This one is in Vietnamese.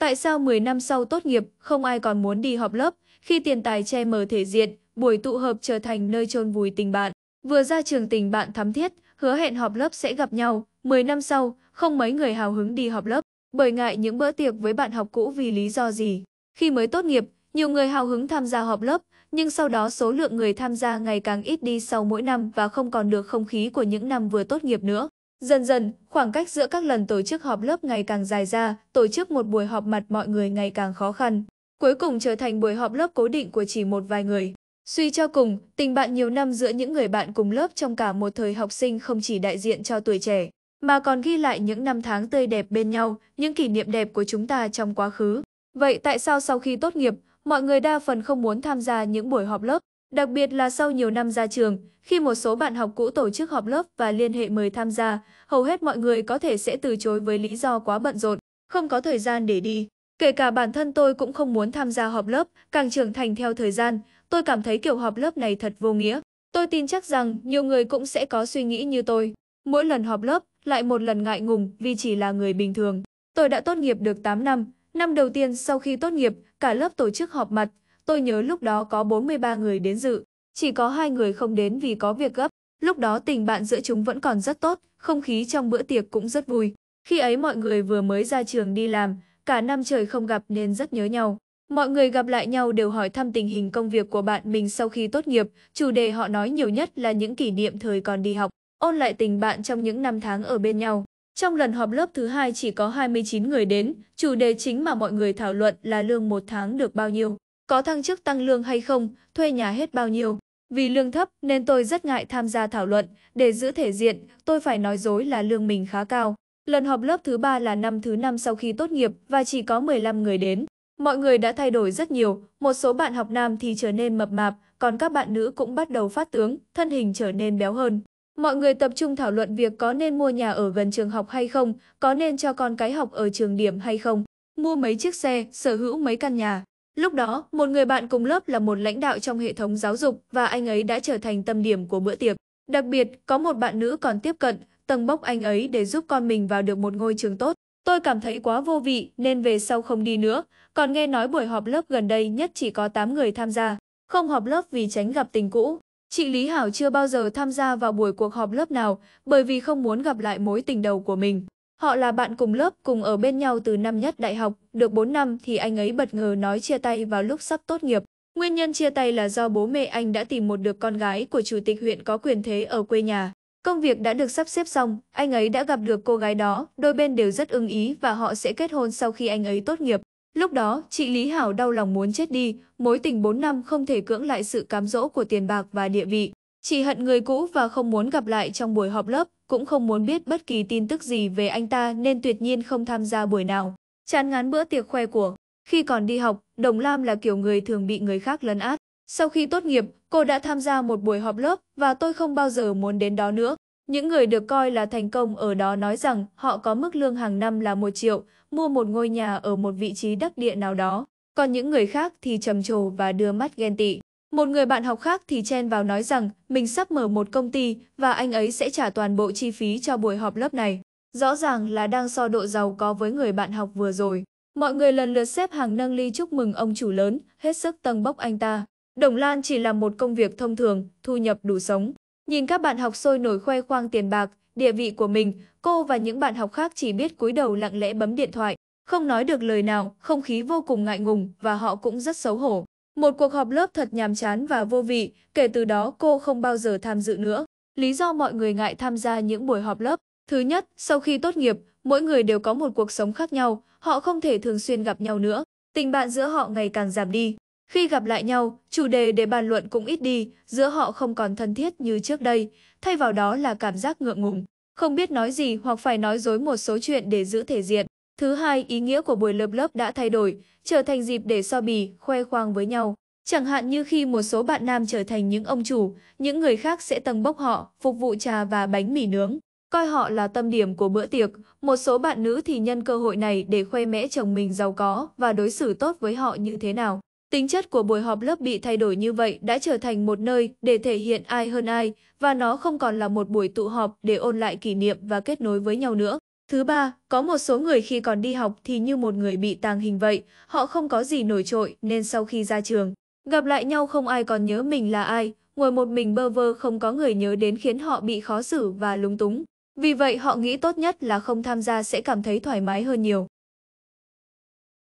Tại sao 10 năm sau tốt nghiệp, không ai còn muốn đi họp lớp, khi tiền tài che mờ thể diện, buổi tụ hợp trở thành nơi chôn vùi tình bạn. Vừa ra trường tình bạn thắm thiết, hứa hẹn họp lớp sẽ gặp nhau, 10 năm sau, không mấy người hào hứng đi họp lớp, bởi ngại những bữa tiệc với bạn học cũ vì lý do gì. Khi mới tốt nghiệp, nhiều người hào hứng tham gia họp lớp, nhưng sau đó số lượng người tham gia ngày càng ít đi sau mỗi năm và không còn được không khí của những năm vừa tốt nghiệp nữa. Dần dần, khoảng cách giữa các lần tổ chức họp lớp ngày càng dài ra, tổ chức một buổi họp mặt mọi người ngày càng khó khăn, cuối cùng trở thành buổi họp lớp cố định của chỉ một vài người. Suy cho cùng, tình bạn nhiều năm giữa những người bạn cùng lớp trong cả một thời học sinh không chỉ đại diện cho tuổi trẻ, mà còn ghi lại những năm tháng tươi đẹp bên nhau, những kỷ niệm đẹp của chúng ta trong quá khứ. Vậy tại sao sau khi tốt nghiệp, mọi người đa phần không muốn tham gia những buổi họp lớp? Đặc biệt là sau nhiều năm ra trường, khi một số bạn học cũ tổ chức họp lớp và liên hệ mời tham gia, hầu hết mọi người có thể sẽ từ chối với lý do quá bận rộn, không có thời gian để đi. Kể cả bản thân tôi cũng không muốn tham gia họp lớp, càng trưởng thành theo thời gian, tôi cảm thấy kiểu họp lớp này thật vô nghĩa. Tôi tin chắc rằng nhiều người cũng sẽ có suy nghĩ như tôi. Mỗi lần họp lớp, lại một lần ngại ngùng vì chỉ là người bình thường. Tôi đã tốt nghiệp được 8 năm, năm đầu tiên sau khi tốt nghiệp, cả lớp tổ chức họp mặt, Tôi nhớ lúc đó có 43 người đến dự, chỉ có hai người không đến vì có việc gấp. Lúc đó tình bạn giữa chúng vẫn còn rất tốt, không khí trong bữa tiệc cũng rất vui. Khi ấy mọi người vừa mới ra trường đi làm, cả năm trời không gặp nên rất nhớ nhau. Mọi người gặp lại nhau đều hỏi thăm tình hình công việc của bạn mình sau khi tốt nghiệp, chủ đề họ nói nhiều nhất là những kỷ niệm thời còn đi học, ôn lại tình bạn trong những năm tháng ở bên nhau. Trong lần họp lớp thứ hai chỉ có 29 người đến, chủ đề chính mà mọi người thảo luận là lương một tháng được bao nhiêu. Có thăng chức tăng lương hay không, thuê nhà hết bao nhiêu. Vì lương thấp nên tôi rất ngại tham gia thảo luận, để giữ thể diện, tôi phải nói dối là lương mình khá cao. Lần họp lớp thứ ba là năm thứ năm sau khi tốt nghiệp và chỉ có 15 người đến. Mọi người đã thay đổi rất nhiều, một số bạn học nam thì trở nên mập mạp, còn các bạn nữ cũng bắt đầu phát tướng, thân hình trở nên béo hơn. Mọi người tập trung thảo luận việc có nên mua nhà ở gần trường học hay không, có nên cho con cái học ở trường điểm hay không, mua mấy chiếc xe, sở hữu mấy căn nhà. Lúc đó, một người bạn cùng lớp là một lãnh đạo trong hệ thống giáo dục và anh ấy đã trở thành tâm điểm của bữa tiệc. Đặc biệt, có một bạn nữ còn tiếp cận, tầng bốc anh ấy để giúp con mình vào được một ngôi trường tốt. Tôi cảm thấy quá vô vị nên về sau không đi nữa, còn nghe nói buổi họp lớp gần đây nhất chỉ có 8 người tham gia, không họp lớp vì tránh gặp tình cũ. Chị Lý Hảo chưa bao giờ tham gia vào buổi cuộc họp lớp nào bởi vì không muốn gặp lại mối tình đầu của mình. Họ là bạn cùng lớp, cùng ở bên nhau từ năm nhất đại học, được 4 năm thì anh ấy bất ngờ nói chia tay vào lúc sắp tốt nghiệp. Nguyên nhân chia tay là do bố mẹ anh đã tìm một được con gái của chủ tịch huyện có quyền thế ở quê nhà. Công việc đã được sắp xếp xong, anh ấy đã gặp được cô gái đó, đôi bên đều rất ưng ý và họ sẽ kết hôn sau khi anh ấy tốt nghiệp. Lúc đó, chị Lý Hảo đau lòng muốn chết đi, mối tình 4 năm không thể cưỡng lại sự cám dỗ của tiền bạc và địa vị. Chỉ hận người cũ và không muốn gặp lại trong buổi họp lớp, cũng không muốn biết bất kỳ tin tức gì về anh ta nên tuyệt nhiên không tham gia buổi nào. Chán ngán bữa tiệc khoe của. Khi còn đi học, Đồng Lam là kiểu người thường bị người khác lấn át. Sau khi tốt nghiệp, cô đã tham gia một buổi họp lớp và tôi không bao giờ muốn đến đó nữa. Những người được coi là thành công ở đó nói rằng họ có mức lương hàng năm là 1 triệu, mua một ngôi nhà ở một vị trí đắc địa nào đó. Còn những người khác thì trầm trồ và đưa mắt ghen tị. Một người bạn học khác thì chen vào nói rằng mình sắp mở một công ty và anh ấy sẽ trả toàn bộ chi phí cho buổi họp lớp này. Rõ ràng là đang so độ giàu có với người bạn học vừa rồi. Mọi người lần lượt xếp hàng nâng ly chúc mừng ông chủ lớn, hết sức tăng bốc anh ta. Đồng Lan chỉ làm một công việc thông thường, thu nhập đủ sống. Nhìn các bạn học sôi nổi khoe khoang tiền bạc, địa vị của mình, cô và những bạn học khác chỉ biết cúi đầu lặng lẽ bấm điện thoại. Không nói được lời nào, không khí vô cùng ngại ngùng và họ cũng rất xấu hổ. Một cuộc họp lớp thật nhàm chán và vô vị, kể từ đó cô không bao giờ tham dự nữa. Lý do mọi người ngại tham gia những buổi họp lớp. Thứ nhất, sau khi tốt nghiệp, mỗi người đều có một cuộc sống khác nhau, họ không thể thường xuyên gặp nhau nữa. Tình bạn giữa họ ngày càng giảm đi. Khi gặp lại nhau, chủ đề để bàn luận cũng ít đi, giữa họ không còn thân thiết như trước đây, thay vào đó là cảm giác ngượng ngùng. Không biết nói gì hoặc phải nói dối một số chuyện để giữ thể diện. Thứ hai, ý nghĩa của buổi lớp lớp đã thay đổi, trở thành dịp để so bì, khoe khoang với nhau. Chẳng hạn như khi một số bạn nam trở thành những ông chủ, những người khác sẽ tầng bốc họ, phục vụ trà và bánh mì nướng. Coi họ là tâm điểm của bữa tiệc, một số bạn nữ thì nhân cơ hội này để khoe mẽ chồng mình giàu có và đối xử tốt với họ như thế nào. Tính chất của buổi họp lớp bị thay đổi như vậy đã trở thành một nơi để thể hiện ai hơn ai và nó không còn là một buổi tụ họp để ôn lại kỷ niệm và kết nối với nhau nữa. Thứ ba, có một số người khi còn đi học thì như một người bị tàng hình vậy, họ không có gì nổi trội nên sau khi ra trường, gặp lại nhau không ai còn nhớ mình là ai, ngồi một mình bơ vơ không có người nhớ đến khiến họ bị khó xử và lúng túng. Vì vậy họ nghĩ tốt nhất là không tham gia sẽ cảm thấy thoải mái hơn nhiều.